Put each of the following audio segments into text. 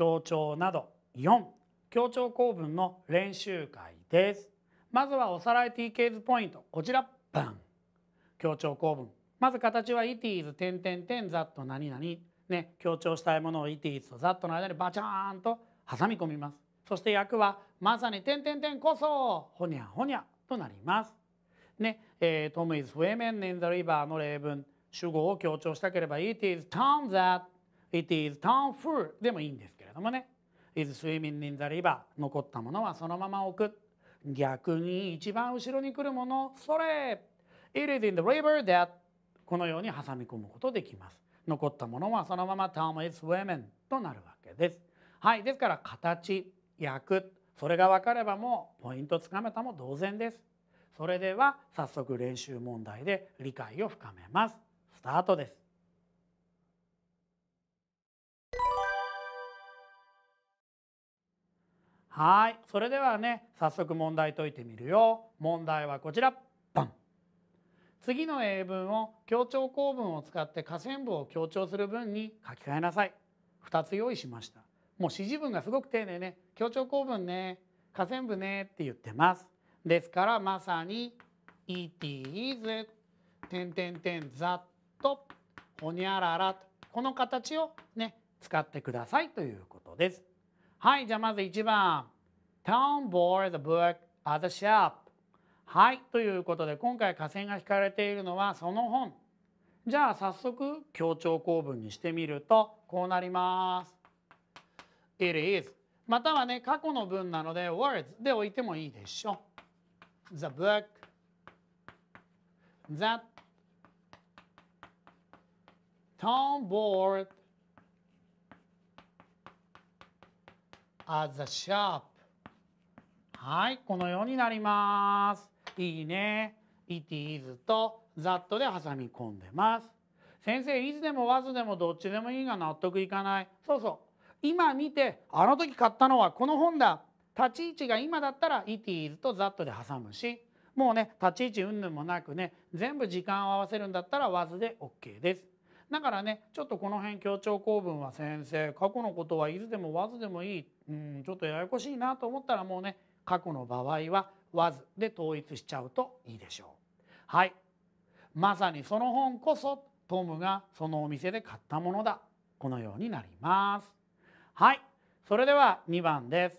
協調など4協調構文の練習会ですまずはおさらい t ー s ポイントこちらバン協調構文まず形は it is 点点点ざっと何々ね強調したいものを it is とざっとの間にバチャーンと挟み込みますそして役はまさに点点点こそほにゃほにゃとなりますね、えー、トム is women in the river の例文主語を強調したければ it is turns that It is torn full でもいいんですけれどもね is swimming in the river 残ったものはそのまま置く逆に一番後ろに来るものそれ It is in the river that このように挟み込むことできます残ったものはそのまま Tom is swimming となるわけですはいですから形役それが分かればもうポイントつかめたも同然ですそれでは早速練習問題で理解を深めますスタートですはいそれではね早速問題解いてみるよ問題はこちらバン次の英文を強調構文を使って下線部を強調する文に書き換えなさい二つ用意しましたもう指示文がすごく丁寧ね強調構文ね下線部ねって言ってますですからまさに it is 点点点ざっとほにゃららとこの形をね使ってくださいということですはいじゃあまず1番 Tom bore the book at the shop はいということで今回下線が引かれているのはその本じゃあ早速強調構文にしてみるとこうなります It is またはね過去の文なので words で置いてもいいでしょ The book that Tom bought as a sharp はいこのようになりますいいね it is と that で挟み込んでます先生いつでもわずでもどっちでもいいが納得いかないそうそう今見てあの時買ったのはこの本だ立ち位置が今だったら it is と that で挟むしもうね立ち位置云々もなくね全部時間を合わせるんだったらわずで OK ですだからねちょっとこの辺協調構文は先生過去のことはいずでもわずでもいい、うん、ちょっとややこしいなと思ったらもうね過去の場合はわずで統一しちゃうといいでしょう。はいまさにその本こそトムがそのお店で買ったものだこのようになります。はいそれでは2番です。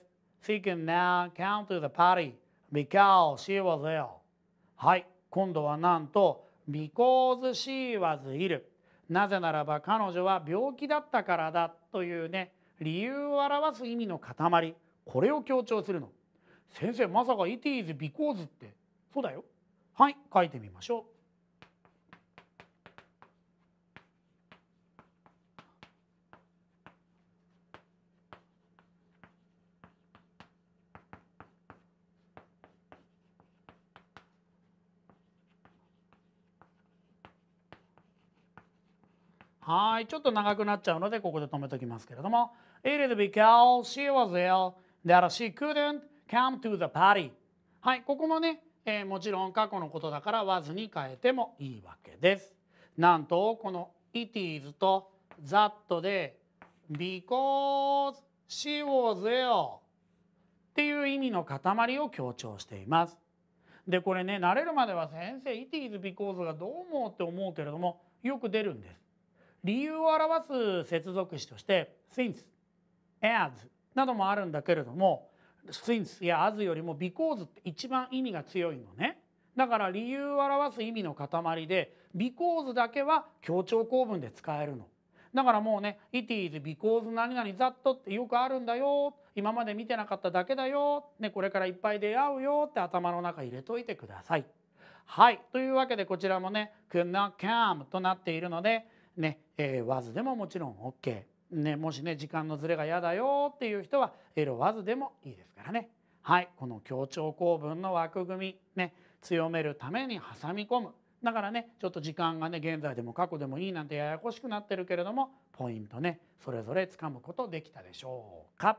She can now come to the party because she was ill. はい今度はなんと because she was ill なぜならば彼女は病気だったからだというね理由を表す意味の塊これを強調するの先生まさか「It is because」ってそうだよはい書いてみましょうはい、ちょっと長くなっちゃうのでここで止めときますけれども It is because she was ill that she couldn't come to the party はい、ここもね、えー、もちろん過去のことだからわずに変えてもいいわけですなんとこの It is と That で Because she was ill っていう意味の塊を強調していますでこれね慣れるまでは先生「It is because」がどう思うって思うけれどもよく出るんです理由を表す接続詞として since、as などもあるんだけれども since や as よりも because って一番意味が強いのね。だから理由を表す意味の塊で because だけは強調構文で使えるの。だからもうね「it is because 何々 that」ってよくあるんだよ今まで見てなかっただけだよ、ね、これからいっぱい出会うよって頭の中入れといてください。はいというわけでこちらもね「could not come」となっているのでね、えー、わずでももちろん OK。ね、もしね、時間のずれが嫌だよっていう人は、エロわずでもいいですからね。はい、この協調構文の枠組み、ね、強めるために挟み込む。だからね、ちょっと時間がね、現在でも過去でもいいなんてややこしくなってるけれども、ポイントね、それぞれつかむことできたでしょうか。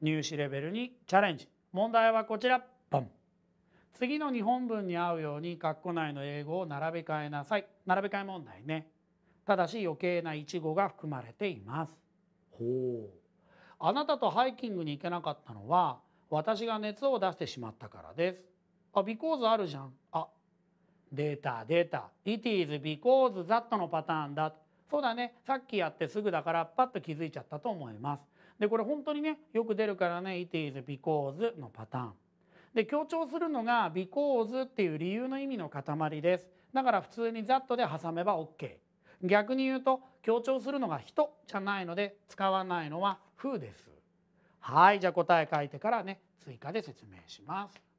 入試レベルにチャレンジ。問題はこちら。次の日本文に合うように括弧内の英語を並べ替えなさい並べ替え問題ねただし余計な一語が含まれていますほうあなたとハイキングに行けなかったのは私が熱を出してしまったからですあ、because あるじゃんあ、データデータ it is because that のパターンだそうだねさっきやってすぐだからパッと気づいちゃったと思いますでこれ本当にねよく出るからね it is because のパターンで強調するのが because っていう理由の意味の塊ですだから普通に that で挟めば OK 逆に言うと強調するのが人じゃないので使わないのは who ですはいじゃあ答え書いてからね追加で説明します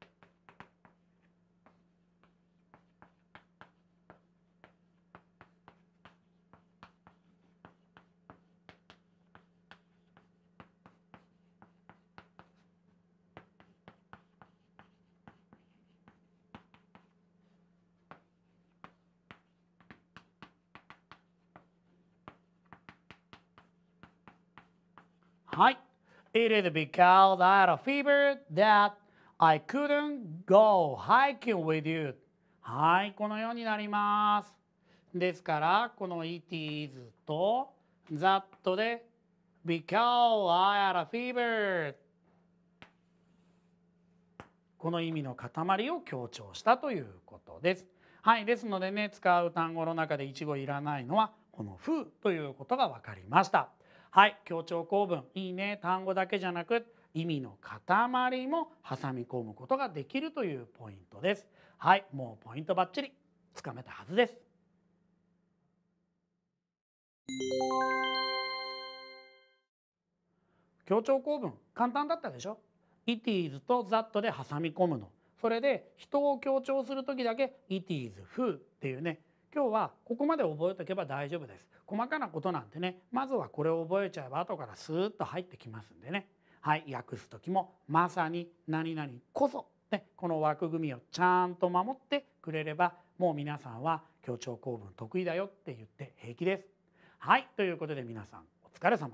はい。It is because I had a fever that I couldn't go hiking with you. はい、このようになります。ですから、この it is と that で because I had a fever この意味の塊を強調したということです。はい、ですのでね使う単語の中で一語いらないのはこの「ふ」ということが分かりました。はい強調構文いいね単語だけじゃなく意味の塊も挟み込むことができるというポイントですはいもうポイントばっちりつかめたはずです協調構文簡単だったでしょ It is と that で挟み込むのそれで人を強調する時だけ It is who っていうね今日はここまで覚えておけば大丈夫です細かなことなんてねまずはこれを覚えちゃえば後からスーッと入ってきますんでねはい訳す時もまさに何々こそねこの枠組みをちゃんと守ってくれればもう皆さんは協調構文得意だよって言って平気ですはいということで皆さんお疲れ様